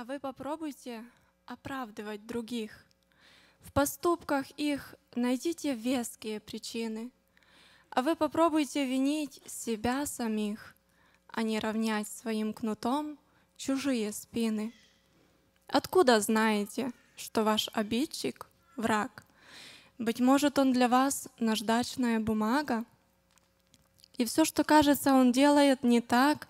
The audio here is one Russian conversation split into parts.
а вы попробуйте оправдывать других. В поступках их найдите веские причины, а вы попробуйте винить себя самих, а не равнять своим кнутом чужие спины. Откуда знаете, что ваш обидчик — враг? Быть может, он для вас наждачная бумага? И все, что кажется, он делает не так,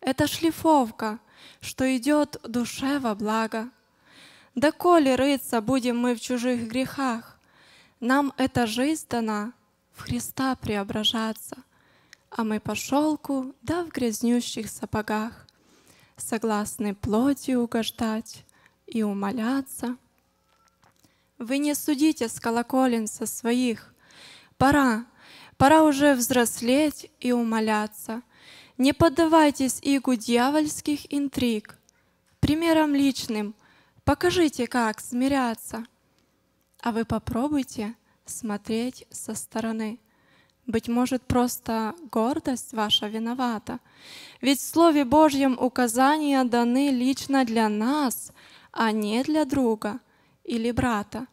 это шлифовка что идет душе во благо. Да коли рыться будем мы в чужих грехах, нам эта жизнь дана в Христа преображаться, а мы по шелку да в грязнющих сапогах, согласны плоти угождать и умоляться. Вы не судите с колоколен со своих, пора, пора уже взрослеть и умоляться — не поддавайтесь игу дьявольских интриг. Примером личным покажите, как смиряться. А вы попробуйте смотреть со стороны. Быть может, просто гордость ваша виновата. Ведь в Слове Божьем указания даны лично для нас, а не для друга или брата.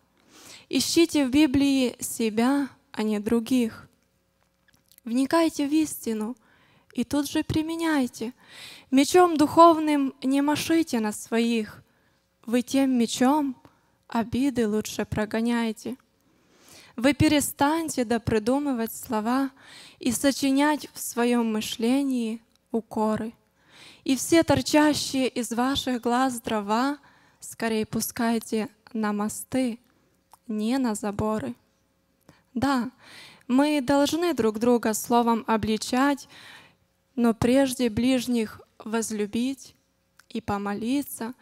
Ищите в Библии себя, а не других. Вникайте в истину – и тут же применяйте. Мечом духовным не машите на своих, вы тем мечом обиды лучше прогоняйте. Вы перестаньте допридумывать слова и сочинять в своем мышлении укоры. И все торчащие из ваших глаз дрова скорее пускайте на мосты, не на заборы. Да, мы должны друг друга словом обличать, но прежде ближних возлюбить и помолиться,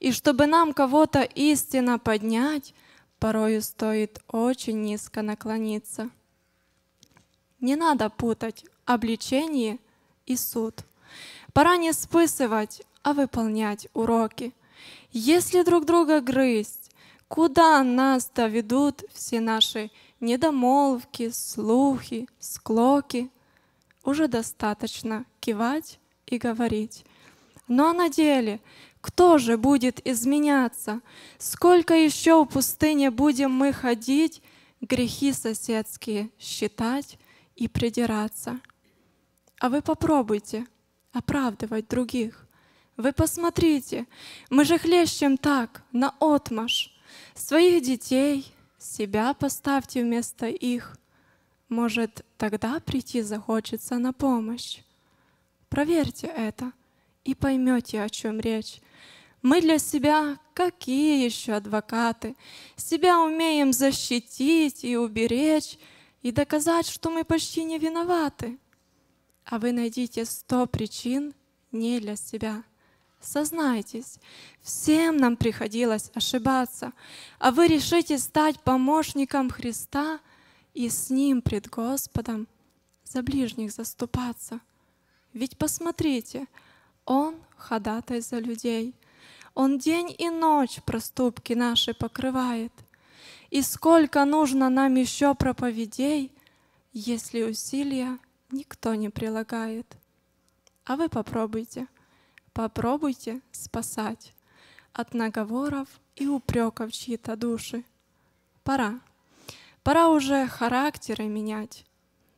и чтобы нам кого-то истинно поднять, порою стоит очень низко наклониться. Не надо путать обличение и суд. Пора не списывать, а выполнять уроки. Если друг друга грызть, куда нас доведут все наши недомолвки, слухи, склоки, уже достаточно кивать и говорить. Но на деле, кто же будет изменяться? Сколько еще в пустыне будем мы ходить, грехи соседские считать и придираться? А вы попробуйте оправдывать других. Вы посмотрите, мы же хлещем так, на отмаш. Своих детей, себя поставьте вместо их – может, тогда прийти захочется на помощь. Проверьте это и поймете, о чем речь. Мы для себя какие еще адвокаты? Себя умеем защитить и уберечь, и доказать, что мы почти не виноваты. А вы найдите сто причин не для себя. Сознайтесь, всем нам приходилось ошибаться, а вы решите стать помощником Христа и с ним пред Господом за ближних заступаться. Ведь посмотрите, он ходатай за людей. Он день и ночь проступки наши покрывает. И сколько нужно нам еще проповедей, если усилия никто не прилагает. А вы попробуйте, попробуйте спасать от наговоров и упреков чьи-то души. Пора Пора уже характеры менять,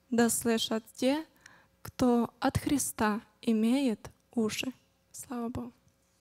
да слышат те, кто от Христа имеет уши. Слава Богу.